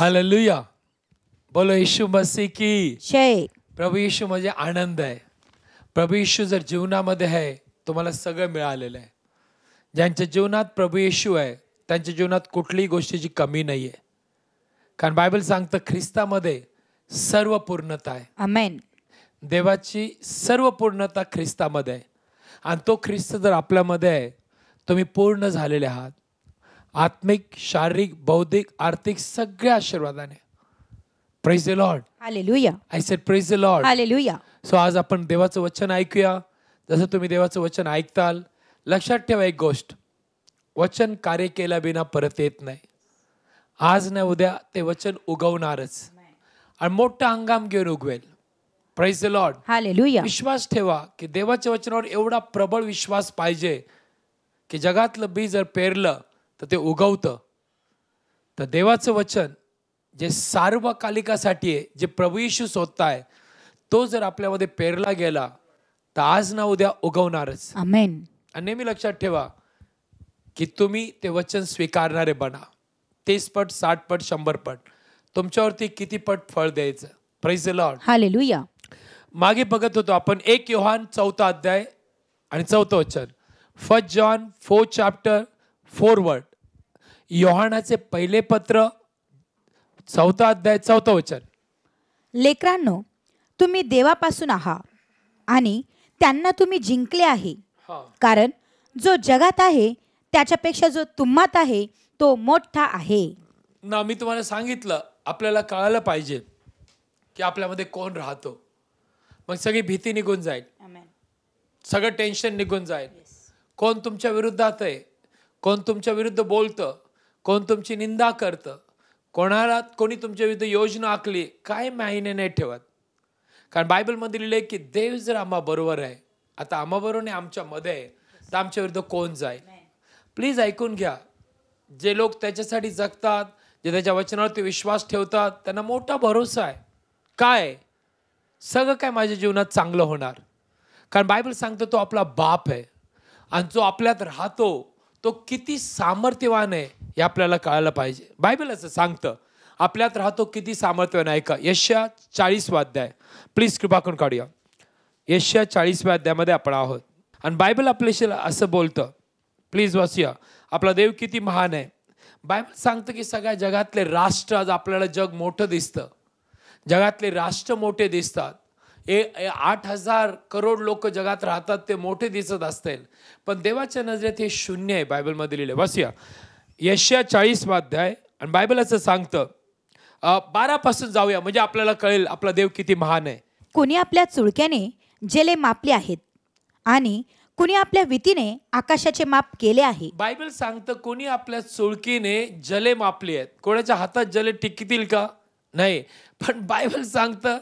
Hallelujah बोलो येशू मसी की प्रभू येशू म्हणजे आनंद आहे प्रभू येशू जर जीवनामध्ये आहे तुम्हाला सगळं मिळालेलं आहे ज्यांच्या जीवनात प्रभू येशू आहे त्यांच्या जीवनात कुठलीही गोष्टीची कमी नाही आहे कारण बायबल सांगतं ख्रिस्तामध्ये सर्व पूर्णता आहे आमेन देवाची सर्व पूर्णता ख्रिस्तामध्ये आहे आणि तो ख्रिस्त जर आपल्यामध्ये आहे तुम्ही पूर्ण झालेले आहात आत्मिक शारीरिक बौद्धिक आर्थिक सगळ्या आशीर्वादाने praise the lord I said praise the lord so आज आपण देवाचं वचन ऐकूया जसं तुम्ही देवाचं वचन ऐकताल लक्षात ठेवा एक गोष्ट वचन कार्य केल्या बिना परत येत नाही आज ना उद्या ते वचन उगवणारच आणि मोठा हंगाम घेऊन उगवेल प्रेज द लॉर्ड हालेलुया विश्वास ठेवा की देवाच्या वचनावर एवढा प्रबळ विश्वास पाहिजे की जगातलं बी जर पेरलं तर ते उगवतं तर देवाचं वचन जे सार्वकालिकासाठी आहे जे प्रभू येशू स्वतः तो जर आपल्यामध्ये पेरला गेला तर आज ना उद्या उगवणारच आणि नेहमी लक्षात ठेवा की तुम्ही ते वचन स्वीकारणारे बना तीस पट साठ पट शंभर पट तुमच्यावरती किती पट फळ द्यायचं प्रेज लॉर्ड मागे बघत होतो आपण एक योहान चौथा अध्याय आणि चौथं वचन first John four chapter four word योहानाचे पहिले पत्र चौथा अध्याय चौथा वचन लेकरांनो तुम्ही देवापासून आहात आणि त्यांना तुम्ही जिंकले आहे कारण जो जगात आहे त्याच्यापेक्षा जो तुम्हात आहे तो मोठा आहे ना मी तुम्हाला सांगितलं आपल्याला कळालं पाहिजे की आपल्यामध्ये कोण राहतो मग सगळी भीती निघून जाईल सगळं टेन्शन निघून जाईल कोण तुमच्या विरुद्ध आहे कोण तुमच्या विरुद्ध बोलतं कोण तुमची निंदा करतं कोणाला कोणी तुमच्या विरुद्ध योजना आखली काय माहिने नाही ठेवत कारण बायबलमध्ये लिहिले की देव जर आम्हा बरोबर आहे आता आम्हा बरोबर नाही आमच्यामध्ये आहे तर आमच्या विरुद्ध कोण जाईल प्लीज ऐकून घ्या जे लोक त्याच्यासाठी जगतात जे त्याच्या वचनावरती विश्वास ठेवतात त्यांना मोठा भरोसा आहे काय सगळं काय माझ्या जीवनात चांगलं होणार कारण बायबल सांगतो तो आपला बाप आहे आणि जो आपल्यात राहतो तो किती सामर्थ्यवान आहे हे आपल्याला कळायला पाहिजे बायबल असं सांगतं आपल्यात राहतो किती सामर्थ्य नाही का यशा वाद्याय प्लीज कृपा करून काढूया यशा वाद्यामध्ये आपण आहोत आणि बायबल आपल्याशी असं बोलतं प्लीज वाचूया आपला देव किती महान आहे बायबल सांगतं की सगळ्या जगातले राष्ट्र आज आपल्याला जग मोठं दिसतं जगातले राष्ट्र मोठे दिसतात ए आठ हजार करोड लोक जगात राहतात ते मोठे दिसत असतील पण देवाच्या नजरेत हे शून्य आहे बायबलमध्ये लिहिले बसूया यशया चाळीस वाध्याय आणि बायबल असं सांगतं बारापासून जाऊया म्हणजे आपल्याला कळेल आपला देव किती महान आहे कोणी आपल्या चुळक्याने जेले मापले आहेत आणि कोणी आपल्या वितीने आकाशाचे माप केले आहे बायबल सांगतं कोणी आपल्या चुळकीने जले मापले आहेत कोणाच्या हातात जले टिकतील का नाही पण बायबल सांगतं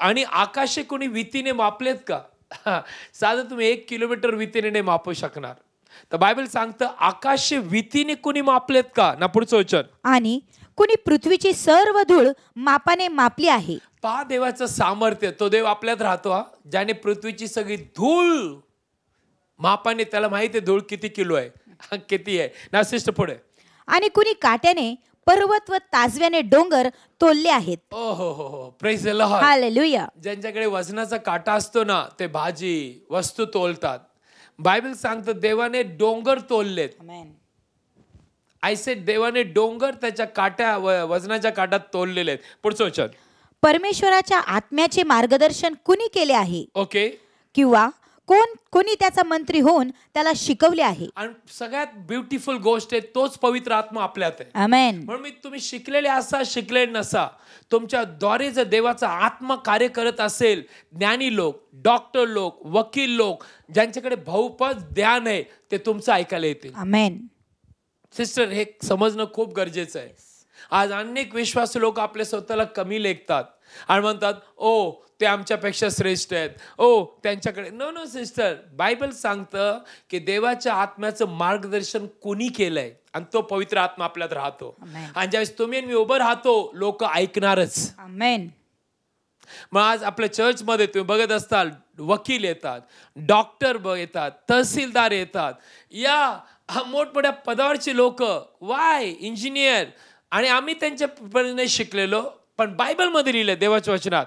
आणि आकाशे कोणी वितीने मापलेत का साधं तुम्ही एक किलोमीटर वितीने मापू शकणार तर बायबल सांगतं आकाश वितीने कुणी मापलेत का ना पुढचं वचन आणि कुणी पृथ्वीची सर्व धूळ मापाने मापली आहे पा देवाचं सामर्थ्य तो देव आपल्यात राहतो ज्याने पृथ्वीची सगळी धूळ मापाने त्याला माहिती आहे धूळ किती किलो आहे किती आहे ना शिष्ट पुढे आणि कुणी काट्याने पर्वत व ताजव्याने डोंगर तोलले आहेत ओ हो हो, हो. ज्यांच्याकडे वजनाचा काटा असतो ना ते भाजी वस्तू तोलतात बायबल सांगतं देवाने डोंगर तोललेत आयसे देवाने डोंगर त्याच्या काट्या वजनाच्या काटात तोललेले आहेत पुढचं वचन परमेश्वराच्या आत्म्याचे मार्गदर्शन कुणी केले आहे ओके किंवा कोण कोणी त्याचा मंत्री होऊन त्याला शिकवले आहे आणि सगळ्यात ब्युटिफुल गोष्ट आहे तोच पवित्र आत्मा आपल्यात आहे म्हणून मी तुम्ही शिकलेले असा शिकले नसा तुमच्या द्वारे जर देवाचा आत्मा कार्य करत असेल ज्ञानी लोक डॉक्टर लोक वकील लोक ज्यांच्याकडे भाऊपद ध्यान आहे ते तुमचं ऐकायला येते आमेन सिस्टर हे समजणं खूप गरजेचं आहे आज अनेक विश्वास लोक आपल्या स्वतःला कमी लेखतात आणि म्हणतात ओ ते आमच्यापेक्षा श्रेष्ठ आहेत ओ त्यांच्याकडे नो नो सिस्टर बायबल सांगतं की देवाच्या आत्म्याचं मार्गदर्शन कोणी केलंय आणि तो पवित्र आत्मा आपल्यात राहतो आणि ज्यावेळेस तुम्ही मी उभं राहतो लोक ऐकणारच मग आज आपल्या चर्चमध्ये तुम्ही बघत असताल वकील येतात डॉक्टर येतात तहसीलदार येतात या मोठमोठ्या पदावरची लोक वाय इंजिनियर आणि आम्ही त्यांच्या नाही शिकलेलो पण बायबलमध्ये लिहिलं देवाच्या वचनात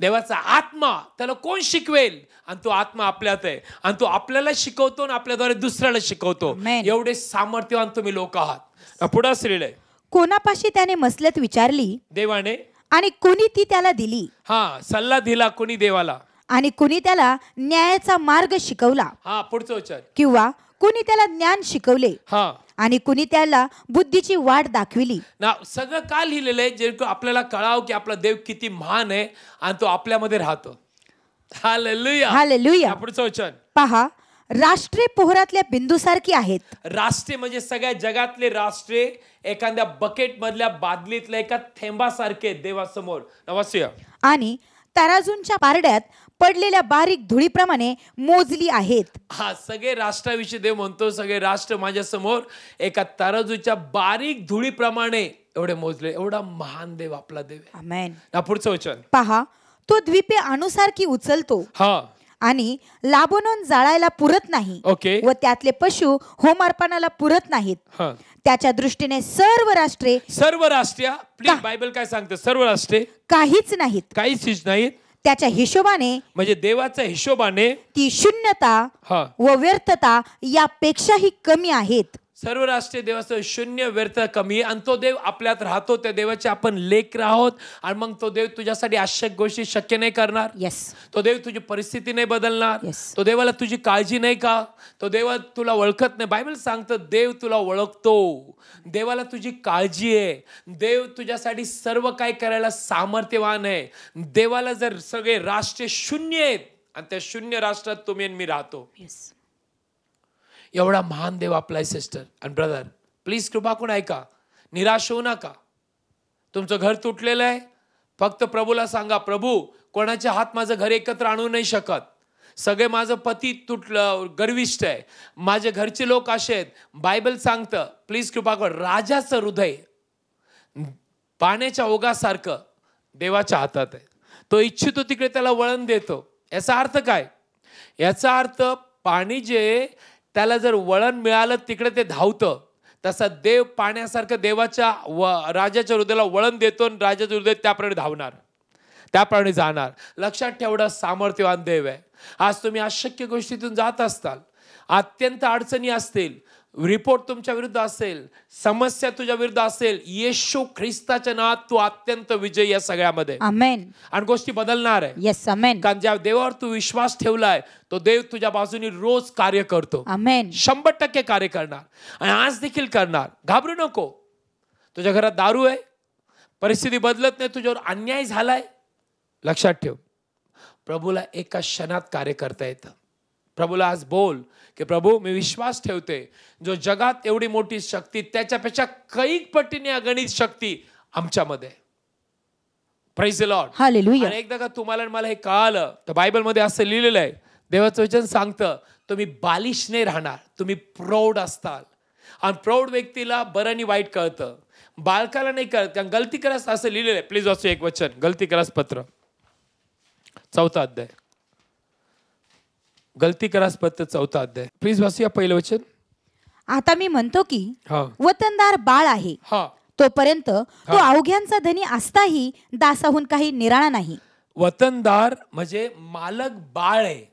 देवाचा आत्मा त्याला कोण शिकवेल आणि तो आत्मा आपल्यात आहे आणि तो आपल्याला शिकवतो आणि आपल्याद्वारे दुसऱ्याला शिकवतो एवढे सामर्थ्यवान तुम्ही लोक आहात पुढे असलेले कोणापाशी त्याने मसलत विचारली देवाने आणि कोणी ती त्याला दिली हा सल्ला दिला कोणी देवाला आणि कोणी त्याला न्यायाचा मार्ग शिकवला हा पुढचं विचार किंवा कोणी त्याला ज्ञान शिकवले हा आणि कुणी त्याला बुद्धीची वाट दाखविली ना सगळं का लिहिलेलं आहे जे आपल्याला कळावं की आपला देव किती महान आहे आणि तो आपल्यामध्ये राहतो हालेलुया पुढचं वचन पहा राष्ट्रीय पोहरातल्या सारखी आहेत राष्ट्रे म्हणजे सगळ्या जगातले राष्ट्रे एखाद्या बकेट मधल्या बादलीतल्या एका थेंबासारखे देवासमोर आणि तराजूंच्या पारड्यात पडलेल्या बारीक धुळीप्रमाणे मोजली आहेत हा सगळे राष्ट्राविषयी देव म्हणतो सगळे राष्ट्र माझ्या समोर एका तराजूच्या बारीक धुळीप्रमाणे एवढे मोजले एवढा महान देव आपला देव आहे. आमेन पुढचं वचन पहा तो द्वीपे अणुसारखी उचलतो हा आणि लाबोनोन जाळायला पुरत नाही ओके व त्यातले पशु होमार्पणाला पुरत नाहीत हा त्याच्या दृष्टीने सर्व राष्ट्रे सर्व राष्ट्रीय प्लीज बायबल काय सांगते सर्व राष्ट्रे काहीच नाहीत काहीच नाहीत त्याच्या हिशोबाने म्हणजे देवाच्या हिशोबाने ती शून्यता व व्यर्थता यापेक्षाही कमी आहेत सर्व राष्ट्रीय देवाचं शून्य व्यर्थ कमी आणि तो देव आपल्यात राहतो त्या देवाचे आपण लेख राहोत आणि मग तो देव तुझ्यासाठी अशक्य गोष्टी शक्य नाही करणार yes. तो देव तुझी परिस्थिती नाही बदलणार yes. तो देवाला तुझी काळजी नाही का तो देव तुला ओळखत नाही बायबल सांगतं देव तुला ओळखतो देवाला तुझी काळजी आहे देव तुझ्यासाठी सर्व काय करायला सामर्थ्यवान आहे देवाला जर सगळे राष्ट्रीय शून्य आहेत आणि त्या शून्य राष्ट्रात तुम्ही मी राहतो एवढा महान देव आपला आहे सिस्टर अँड ब्रदर प्लीज कृपा कोण ऐका निराश होऊ नका तुमचं घर तुटलेलं आहे फक्त प्रभूला सांगा प्रभू कोणाच्या हात माझं घर एकत्र आणू नाही शकत सगळे माझं पती तुटलं गर्विष्ट आहे माझे घरचे लोक असे आहेत बायबल सांगतं प्लीज कृपा कर राजाचं हृदय पाण्याच्या ओघासारखं देवाच्या हातात आहे तो इच्छितो तिकडे त्याला वळण देतो याचा अर्थ काय याचा अर्थ पाणी जे त्याला जर वळण मिळालं तिकडे ते धावतं तसा देव पाण्यासारखं देवाच्या व राजाच्या हृदयाला वळण देतो आणि राजाच्या हृदय त्याप्रमाणे धावणार त्याप्रमाणे जाणार लक्षात ठेवणं सामर्थ्यवान देव आहे आज तुम्ही अशक्य गोष्टीतून जात असताल अत्यंत अडचणी असतील रिपोर्ट तुमच्या विरुद्ध असेल समस्या तुझ्या विरुद्ध असेल येशू ख्रिस्ताच्या नावात तू अत्यंत विजयी या सगळ्यामध्ये आणि गोष्टी बदलणार आहे yes, कारण ज्या देवावर तू विश्वास ठेवलाय तो देव तुझ्या बाजूनी रोज कार्य करतो शंभर टक्के कार्य करणार आणि आज देखील करणार घाबरू नको तुझ्या घरात दारू आहे परिस्थिती बदलत नाही तुझ्यावर अन्याय झालाय लक्षात ठेव प्रभूला एका क्षणात कार्य करता येतं प्रभूला आज बोल की प्रभू मी विश्वास ठेवते जो जगात एवढी मोठी शक्ती त्याच्यापेक्षा कैक पटीने अगणित शक्ती आमच्यामध्ये प्रेज लॉट आणि एकदा का तुम्हाला मला हे कळालं तर बायबलमध्ये असं लिहिलेलं आहे देवाचं वचन सांगतं तुम्ही बालिश नाही राहणार तुम्ही प्रौढ असताल आणि प्रौढ व्यक्तीला बरं आणि वाईट कळतं बालकाला नाही कळत कारण गलती करास असं लिहिलेलं आहे प्लीज वाचू एक वचन गलती करास पत्र चौथा अध्याय गलती करास चौथा अध्याय प्लीज वाचूया पहिलं वचन आता मी म्हणतो की वतनदार बाळ आहे तो तोपर्यंत तो अवघ्यांचा धनी असताही दासाहून काही निराळा नाही वतनदार म्हणजे मालक बाळ आहे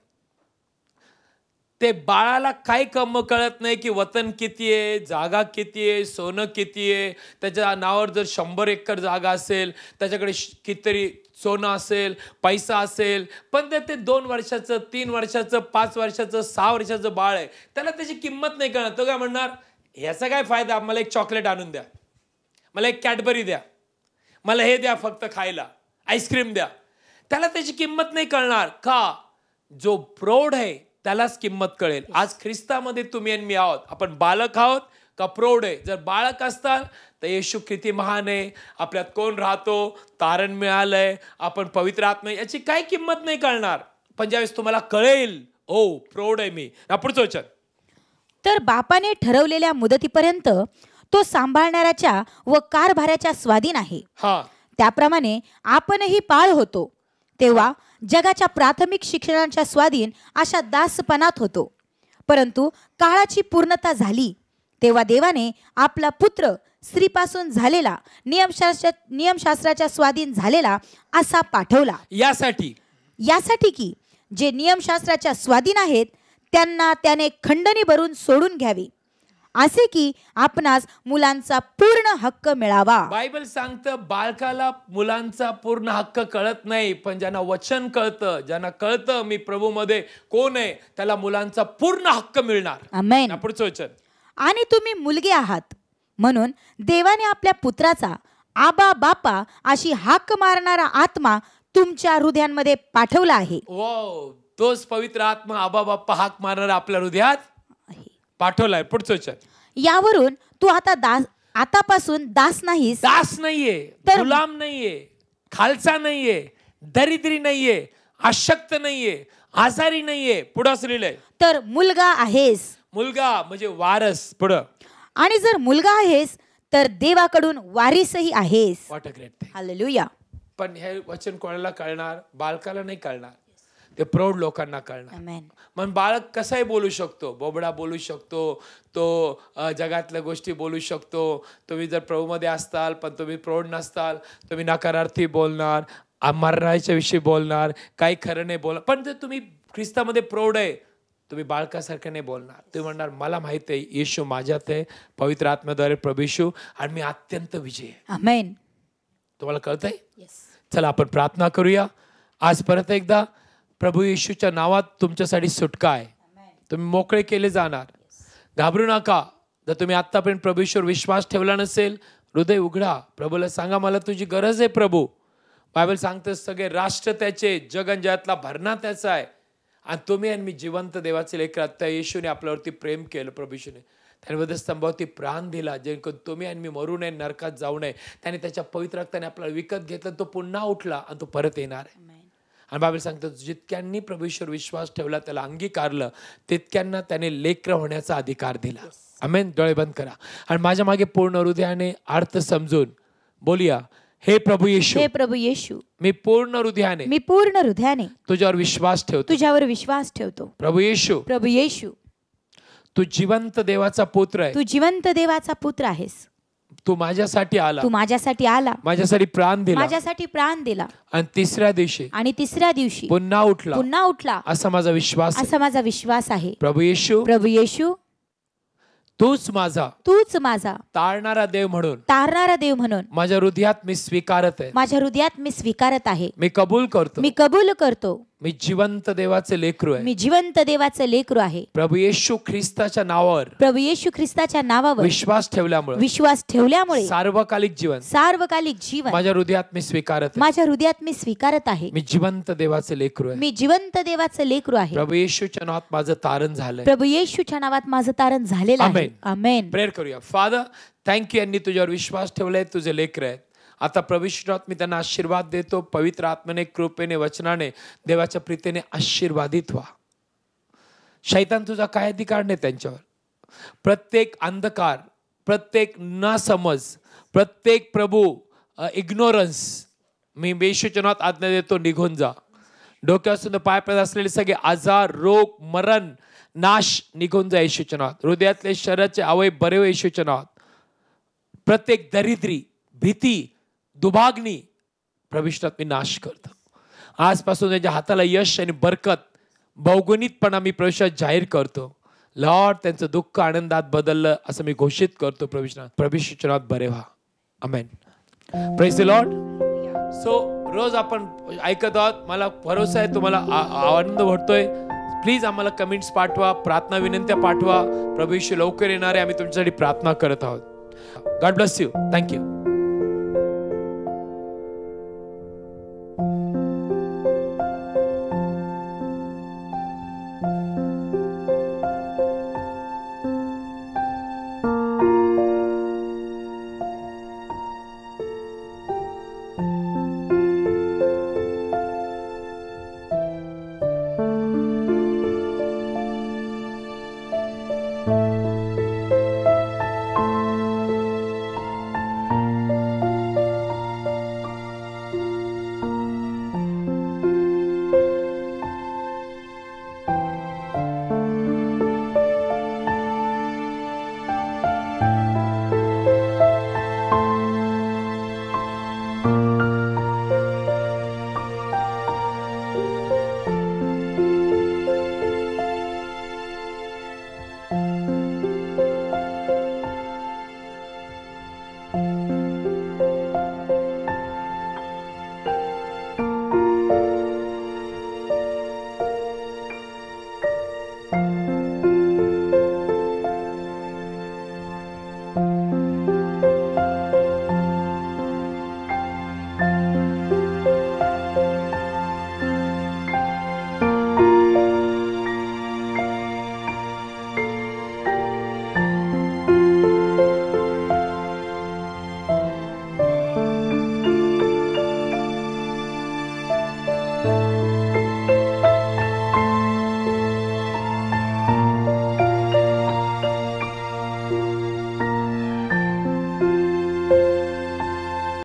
ते बाळाला काय कम कळत नाही की वतन किती आहे जागा किती आहे सोनं किती आहे त्याच्या नावावर जर शंभर एकर जागा असेल त्याच्याकडे कितीतरी सोनं असेल पैसा असेल पण जर ते दोन वर्षाचं तीन वर्षाचं पाच वर्षाचं सहा वर्षाचं बाळ आहे त्याला त्याची किंमत नाही कळणार तो काय म्हणणार ह्याचा काय फायदा मला एक चॉकलेट आणून द्या मला एक कॅडबरी द्या मला हे द्या फक्त खायला आईस्क्रीम द्या त्याला त्याची किंमत नाही कळणार का जो प्रौढ आहे त्यालाच किंमत कळेल आज ख्रिस्तामध्ये तुम्ही आणि मी आहोत आपण बालक आहोत का प्रौढ आहे जर बाळक असताल तर येशू किती महान आहे आपल्यात कोण राहतो तारण मिळालंय आपण पवित्र आत्म याची काय किंमत नाही कळणार पण ज्यावेळेस तुम्हाला कळेल हो प्रौढ आहे मी पुढचं वचन तर बापाने ठरवलेल्या मुदतीपर्यंत तो सांभाळणाऱ्याच्या व कारभाराच्या स्वाधीन आहे हा त्याप्रमाणे आपणही पाळ होतो तेव्हा जगाच्या प्राथमिक शिक्षणाच्या स्वाधीन अशा दासपणात होतो परंतु काळाची पूर्णता झाली तेव्हा देवाने आपला पुत्र स्त्रीपासून झालेला नियमशास्त्र नियमशास्त्राच्या स्वाधीन झालेला असा पाठवला यासाठी यासाठी की जे नियमशास्त्राच्या स्वाधीन आहेत त्यांना त्याने खंडणी भरून सोडून घ्यावी असे की आपणास मुलांचा पूर्ण हक्क मिळावा बायबल सांगतं बालकाला मुलांचा पूर्ण हक्क कळत नाही पण ज्यांना वचन कळतं ज्यांना कळतं मी प्रभू मध्ये कोण आहे त्याला मुलांचा पूर्ण हक्क मिळणार पुढचं वचन आणि तुम्ही मुलगे आहात म्हणून देवाने आपल्या पुत्राचा आबा बापा अशी हाक मारणारा आत्मा तुमच्या हृदयांमध्ये पाठवला आहे तोच पवित्र आत्मा आबा बाप्पा हाक मारणारा आपल्या हृदयात पाठवलाय पुढचं विचार यावरून तू आता दास आतापासून दास नाहीस दास नाहीये गुलाम नाहीये खालसा नाहीये दरिद्री नाहीये अशक्त नाहीये आजारी नाहीये पुढं असं तर मुलगा आहेस मुलगा म्हणजे वारस पुढं आणि जर मुलगा आहेस तर देवाकडून वारीसही आहेस वॉट हालेलुया पण हे वचन कोणाला कळणार बालकाला नाही कळणार ते प्रौढ लोकांना कळणार मग बाळक कसाही बोलू शकतो बोबडा बोलू शकतो तो जगातल्या गोष्टी बोलू शकतो तुम्ही जर प्रभूमध्ये असताल पण तुम्ही प्रौढ नसताल तुम्ही नकारार्थी बोलणार मरणाच्या विषयी बोलणार काही खरं नाही बोलणार पण जर तुम्ही ख्रिस्तामध्ये प्रौढ आहे तुम्ही बाळकासारखे नाही बोलणार तुम्ही म्हणणार मला माहित आहे येशू माझ्यात आहे पवित्र आत्म्याद्वारे प्रभेशू आणि मी अत्यंत विजय तुम्हाला कळतंय आहे चला आपण प्रार्थना करूया आज परत एकदा प्रभू येशूच्या नावात तुमच्यासाठी सुटका आहे तुम्ही मोकळे केले जाणार घाबरू नका जर तुम्ही आत्तापर्यंत प्रभूश्वर विश्वास ठेवला नसेल हृदय उघडा प्रभूला सांगा मला तुझी गरज आहे प्रभू बायबल सांगतं सगळे राष्ट्र त्याचे जगातला भरणा त्याचा आहे आणि तुम्ही आणि मी जिवंत देवाचे लेकर त्या येशूने आपल्यावरती प्रेम केलं प्रभूशूने त्याने स्तंभावरती प्राण दिला जेणेकरून तुम्ही आणि मी मरू नये नरकात जाऊ नये त्याने त्याच्या पवित्र रक्ताने आपल्याला विकत घेतलं तो पुन्हा उठला आणि तो परत येणार आहे आणि बाबी सांगतो जितक्यांनी प्रभूश्वर विश्वास ठेवला त्याला अंगीकारलं तितक्यांना त्याने लेकर होण्याचा अधिकार दिला आमेन डोळे बंद करा आणि माझ्या मागे पूर्ण हृदयाने अर्थ समजून बोलूया हे प्रभू येशू हे प्रभू येशू मी पूर्ण हृदयाने मी पूर्ण हृदयाने तुझ्यावर विश्वास ठेवतो तुझ्यावर विश्वास ठेवतो प्रभू येशू प्रभू येशू तू जिवंत देवाचा पुत्र आहे तू जिवंत देवाचा पुत्र आहेस तू माझ्यासाठी आला तू माझ्यासाठी आला माझ्यासाठी प्राण दिला माझ्यासाठी प्राण दिला आणि तिसऱ्या दिवशी आणि तिसऱ्या दिवशी पुन्हा उठला पुन्हा उठला असा माझा विश्वास असा माझा विश्वास आहे प्रभू येशू प्रभू येशू तूच माझा तूच माझा तारणारा देव म्हणून तारणारा देव म्हणून माझ्या हृदयात मी स्वीकारत आहे माझ्या हृदयात मी स्वीकारत आहे मी कबूल करतो मी कबूल करतो मी जिवंत देवाचे लेकरू आहे मी जिवंत देवाचे लेकरू आहे प्रभू येशू ख्रिस्ताच्या नावावर प्रभू येशू ख्रिस्ताच्या नावावर विश्वास ठेवल्यामुळे विश्वास ठेवल्यामुळे सार्वकालिक जीवन सार्वकालिक जीवन माझ्या हृदयात मी स्वीकारत माझ्या हृदयात मी स्वीकारत आहे मी जिवंत देवाचं लेकरू आहे मी जिवंत देवाचं लेकरू आहे प्रभू येशूच्या नावात माझं तारण झालं प्रभू येशूच्या नावात माझं तारण झालेलं आहे आमेन प्रेयर करूया फादर थँक्यू यांनी तुझ्यावर विश्वास ठेवलाय तुझे लेकर आहेत आता प्रविष्णात मी त्यांना आशीर्वाद देतो पवित्र आत्मने कृपेने वचनाने देवाच्या प्रीतीने आशीर्वादित व्हा शैतान तुझा काय अधिकार नाही त्यांच्यावर प्रत्येक अंधकार प्रत्येक ना समज प्रत्येक प्रभू इग्नोरन्स मी बेशुचनात आज्ञा देतो निघून जा डोक्यापासून सुद्धा असलेले सगळे आजार रोग मरण नाश निघून जा येशूचनात हृदयातले शरीराचे अवय बरे हो प्रत्येक दरिद्री भीती दुभागणी प्रविष्टात मी नाश करतो आजपासून त्यांच्या हाताला यश आणि बरकत बहुगुणितपणा मी प्रविष्टात जाहीर करतो लॉर्ड त्यांचं दुःख आनंदात बदललं असं मी घोषित करतो प्रविष्णात प्रविष्णात बरे व्हा अमेन प्रेस लॉर्ड सो रोज आपण ऐकत आहोत मला भरोसा आहे तुम्हाला आनंद वाटतोय प्लीज आम्हाला कमेंट्स पाठवा प्रार्थना विनंत्या पाठवा प्रभू लवकर येणार आहे आम्ही तुमच्यासाठी प्रार्थना करत आहोत गॉड ब्लस यू थँक्यू